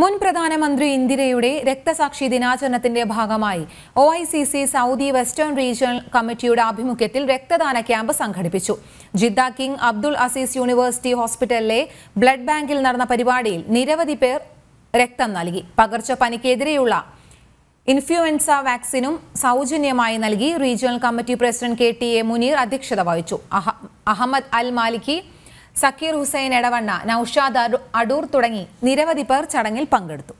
മുൻ പ്രധാനമന്ത്രി ഇന്ദിരയുടെ രക്തസാക്ഷി ദിനാചരണത്തിന്റെ ഭാഗമായി O I C C Saudi western regional കമ്മിറ്റിയുടെ ആഭിമുഖ്യത്തിൽ രക്തദാന ക്യാമ്പ് സംഘടിപ്പിച്ചു Jeddah king Abdul Aziz university ഹോസ്പിറ്റലിലെ ബ്ലഡ് ബാങ്കിൽ നടന്ന പരിപാടിയിൽ നിരവധി പേർ രക്തം നൽകി പകർച്ചപ്പനിക്കെതിരെയുള്ള ഇൻഫ്ലുവൻസ വാക്സിനും സൗജന്യമായി നൽകി regional committee president K A Muneer അധ്യക്ഷത വഹിച്ചു അഹമ്മദ് അൽ മാലിക്കി സക്കീർ ഹുസൈൻ എടവണ്ണ നൌഷാദ് അടൂർ തുടങ്ങി നിരവധി പേർ ചടങ്ങിൽ പങ്കെടുത്തു